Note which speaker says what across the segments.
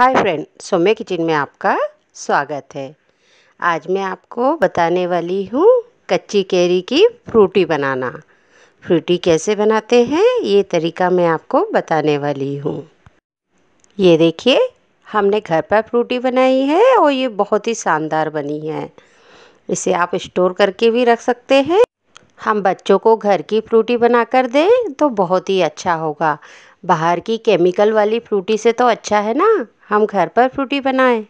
Speaker 1: Hi friend सोम्य kitchen में आपका स्वागत है आज मैं आपको बताने वाली हूँ कच्ची कैरी की फ्रूटी बनाना फ्रूटी कैसे बनाते हैं ये तरीका मैं आपको बताने वाली हूँ ये देखिए हमने घर पर फ्रूटी बनाई है और ये बहुत ही शानदार बनी है इसे आप स्टोर करके भी रख सकते हैं हम बच्चों को घर की फ्रूटी बना कर दें तो बहुत ही अच्छा होगा बाहर की केमिकल वाली फ्रूटी से तो अच्छा है ना हम घर पर फ्रूटी बनाएं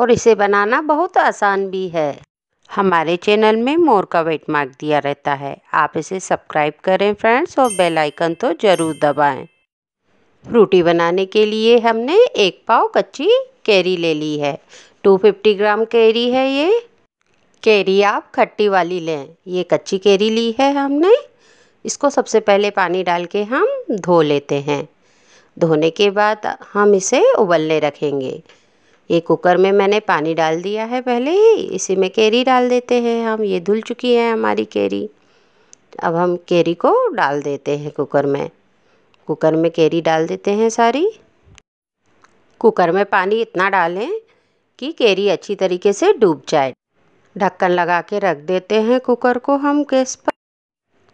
Speaker 1: और इसे बनाना बहुत आसान भी है हमारे चैनल में मोर का वेट मार्क दिया रहता है आप इसे सब्सक्राइब करें फ्रेंड्स और बेल आइकन तो ज़रूर दबाएं। फ्रूटी बनाने के लिए हमने एक पाव कच्ची कैरी ले ली है 250 ग्राम कैरी है ये कैरी आप खट्टी वाली लें ये कच्ची कैरी ली है हमने इसको सबसे पहले पानी डाल के हम धो लेते हैं धोने के बाद हम इसे उबलने रखेंगे ये कुकर में मैंने पानी डाल दिया है पहले ही इसी में केरी डाल देते हैं हम ये धुल चुकी है हमारी केरी अब हम केरी को डाल देते हैं कुकर में कुकर में केरी डाल देते हैं सारी कुकर में पानी इतना डालें कि केरी अच्छी तरीके से डूब जाए ढक्कन लगा के रख देते हैं कुकर को हम गैस पर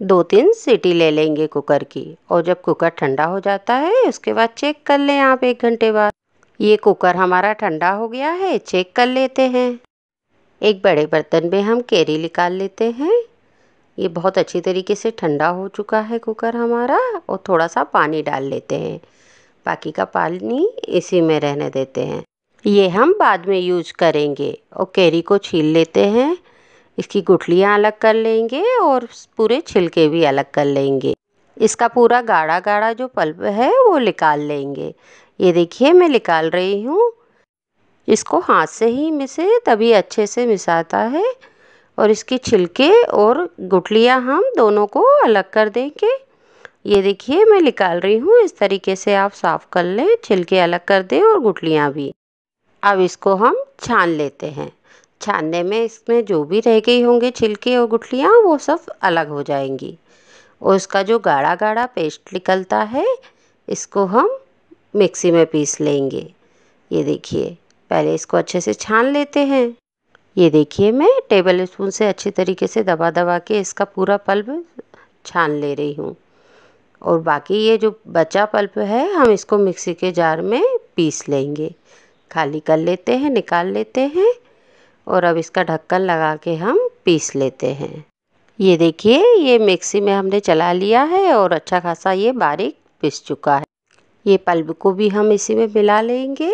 Speaker 1: दो तीन सीटी ले लेंगे कुकर की और जब कुकर ठंडा हो जाता है उसके बाद चेक कर लें आप एक घंटे बाद ये कुकर हमारा ठंडा हो गया है चेक कर लेते हैं एक बड़े बर्तन में हम केरी निकाल लेते हैं ये बहुत अच्छी तरीके से ठंडा हो चुका है कुकर हमारा और थोड़ा सा पानी डाल लेते हैं बाकी का पानी इसी में रहने देते हैं ये हम बाद में यूज करेंगे और कैरी को छील लेते हैं इसकी गुठलियाँ अलग कर लेंगे और पूरे छिलके भी अलग कर लेंगे इसका पूरा गाढ़ा गाढ़ा जो पल्प है वो निकाल लेंगे ये देखिए मैं निकाल रही हूँ इसको हाथ से ही मिसे तभी अच्छे से मिसाता है और इसके छिलके और गुठलियाँ हम दोनों को अलग कर देंगे ये देखिए मैं निकाल रही हूँ इस तरीके से आप साफ़ कर लें छिलके अलग कर दें और गुठलियाँ भी अब इसको हम छान लेते हैं छानने में इसमें जो भी रह गई होंगी छिलके और गुठलियाँ वो सब अलग हो जाएंगी और उसका जो गाढ़ा गाढ़ा पेस्ट निकलता है इसको हम मिक्सी में पीस लेंगे ये देखिए पहले इसको अच्छे से छान लेते हैं ये देखिए मैं टेबल स्पून से अच्छे तरीके से दबा दबा के इसका पूरा पल्प छान ले रही हूँ और बाकी ये जो बचा पल्प है हम इसको मिक्सी के जार में पीस लेंगे खाली कर लेते हैं निकाल लेते हैं और अब इसका ढक्कन लगा के हम पीस लेते हैं ये देखिए ये मिक्सी में हमने चला लिया है और अच्छा खासा ये बारीक पिस चुका है ये पल्ब को भी हम इसी में मिला लेंगे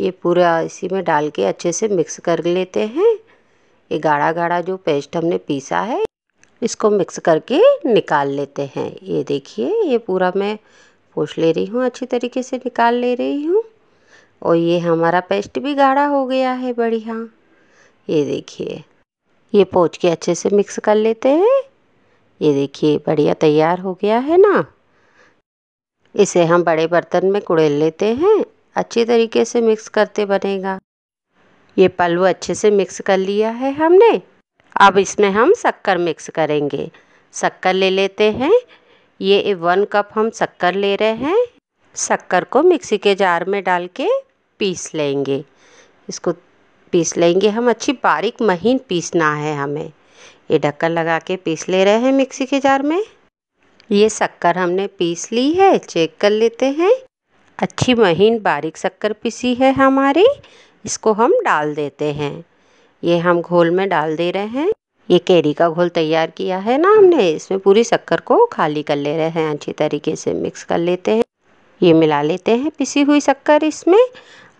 Speaker 1: ये पूरा इसी में डाल के अच्छे से मिक्स कर लेते हैं ये गाढ़ा गाढ़ा जो पेस्ट हमने पीसा है इसको मिक्स करके निकाल लेते हैं ये देखिए ये पूरा मैं पोछ ले रही हूँ अच्छी तरीके से निकाल ले रही हूँ और ये हमारा पेस्ट भी गाढ़ा हो गया है बढ़िया ये देखिए ये पोच के अच्छे से मिक्स कर लेते हैं ये देखिए बढ़िया तैयार हो गया है ना इसे हम बड़े बर्तन में कुड़ेल लेते हैं अच्छी तरीके से मिक्स करते बनेगा ये पलव अच्छे से मिक्स कर लिया है हमने अब इसमें हम शक्कर मिक्स करेंगे शक्कर ले लेते हैं ये वन कप हम शक्कर ले रहे हैं शक्कर को मिक्सी के जार में डाल के पीस लेंगे इसको पीस लेंगे हम अच्छी बारीक महीन पीसना है हमें ये ढक्कन लगा के पीस ले रहे हैं मिक्सी के जार में ये शक्कर हमने पीस ली है चेक कर लेते हैं अच्छी महीन बारीक शक्कर पीसी है हमारी इसको हम डाल देते हैं ये हम घोल में डाल दे रहे हैं ये कैरी का घोल तैयार किया है ना हमने इसमें पूरी शक्कर को खाली कर ले रहे हैं अच्छी तरीके से मिक्स कर लेते हैं ये मिला लेते हैं पिसी हुई शक्कर इसमें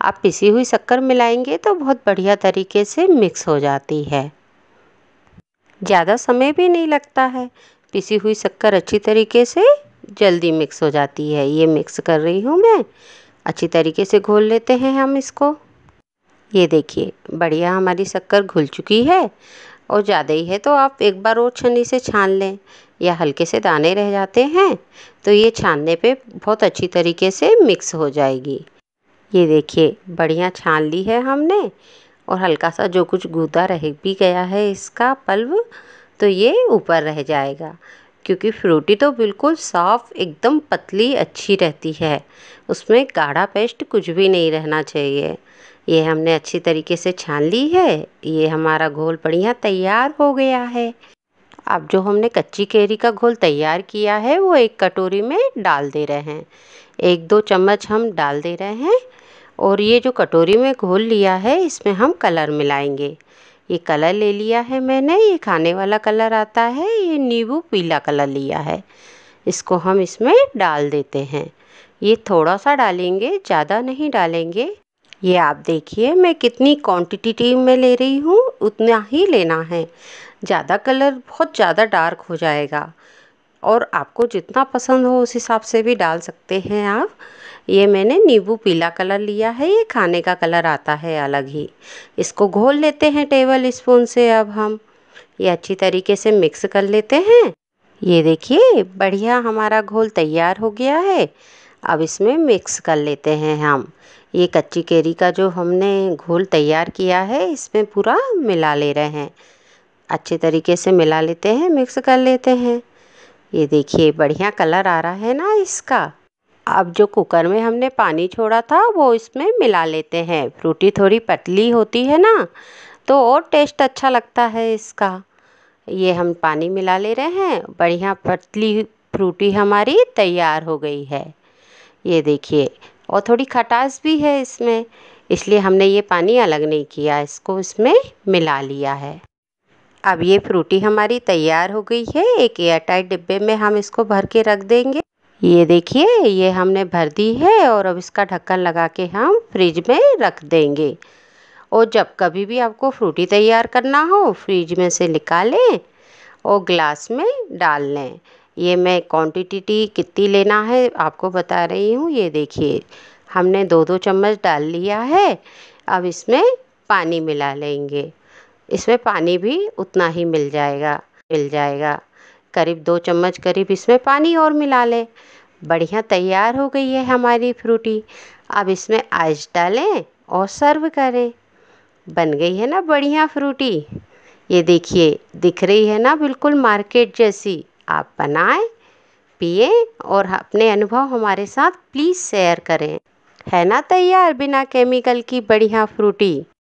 Speaker 1: आप पिसी हुई शक्कर मिलाएंगे तो बहुत बढ़िया तरीके से मिक्स हो जाती है ज़्यादा समय भी नहीं लगता है पिसी हुई शक्कर अच्छी तरीके से जल्दी मिक्स हो जाती है ये मिक्स कर रही हूँ मैं अच्छी तरीके से घोल लेते हैं हम इसको ये देखिए बढ़िया हमारी शक्कर घुल चुकी है और ज़्यादा ही है तो आप एक बार और छन्नी से छान लें या हल्के से दाने रह जाते हैं तो ये छानने पे बहुत अच्छी तरीके से मिक्स हो जाएगी ये देखिए बढ़िया छान ली है हमने और हल्का सा जो कुछ गूदा रह भी गया है इसका पल्व तो ये ऊपर रह जाएगा क्योंकि फ्रूटी तो बिल्कुल साफ़ एकदम पतली अच्छी रहती है उसमें गाढ़ा पेस्ट कुछ भी नहीं रहना चाहिए ये हमने अच्छी तरीके से छान ली है ये हमारा घोल बढ़िया तैयार हो गया है अब जो हमने कच्ची कैरी का घोल तैयार किया है वो एक कटोरी में डाल दे रहे हैं एक दो चम्मच हम डाल दे रहे हैं और ये जो कटोरी में घोल लिया है इसमें हम कलर मिलाएंगे ये कलर ले लिया है मैंने ये खाने वाला कलर आता है ये नींबू पीला कलर लिया है इसको हम इसमें डाल देते हैं ये थोड़ा सा डालेंगे ज़्यादा नहीं डालेंगे ये आप देखिए मैं कितनी क्वांटिटी में ले रही हूँ उतना ही लेना है ज़्यादा कलर बहुत ज़्यादा डार्क हो जाएगा और आपको जितना पसंद हो उस हिसाब से भी डाल सकते हैं आप ये मैंने नींबू पीला कलर लिया है ये खाने का कलर आता है अलग ही इसको घोल लेते हैं टेबल स्पून से अब हम ये अच्छी तरीके से मिक्स कर लेते हैं ये देखिए बढ़िया हमारा घोल तैयार हो गया है अब इसमें मिक्स कर लेते हैं हम ये कच्ची केरी का जो हमने घोल तैयार किया है इसमें पूरा मिला ले रहे हैं अच्छे तरीके से मिला लेते हैं मिक्स कर लेते हैं ये देखिए बढ़िया कलर आ रहा है ना इसका अब जो कुकर में हमने पानी छोड़ा था वो इसमें मिला लेते हैं रोटी थोड़ी पतली होती है ना तो और टेस्ट अच्छा लगता है इसका ये हम पानी मिला ले रहे हैं बढ़िया पतली फ्रूटी हमारी तैयार हो गई है ये देखिए और थोड़ी खटास भी है इसमें इसलिए हमने ये पानी अलग नहीं किया इसको इसमें मिला लिया है अब ये फ्रूटी हमारी तैयार हो गई है एक एयरटाइट डिब्बे में हम इसको भर के रख देंगे ये देखिए ये हमने भर दी है और अब इसका ढक्कन लगा के हम फ्रिज में रख देंगे और जब कभी भी आपको फ्रूटी तैयार करना हो फ्रिज में से निकालें और ग्लास में डाल लें ये मैं क्वांटिटी कितनी लेना है आपको बता रही हूँ ये देखिए हमने दो दो चम्मच डाल लिया है अब इसमें पानी मिला लेंगे इसमें पानी भी उतना ही मिल जाएगा मिल जाएगा करीब दो चम्मच करीब इसमें पानी और मिला लें बढ़िया तैयार हो गई है हमारी फ्रूटी अब इसमें आइस डालें और सर्व करें बन गई है ना बढ़िया फ्रूटी ये देखिए दिख रही है ना बिल्कुल मार्केट जैसी आप बनाएं पिए और अपने अनुभव हमारे साथ प्लीज़ शेयर करें है ना तैयार बिना केमिकल की बढ़िया फ्रूटी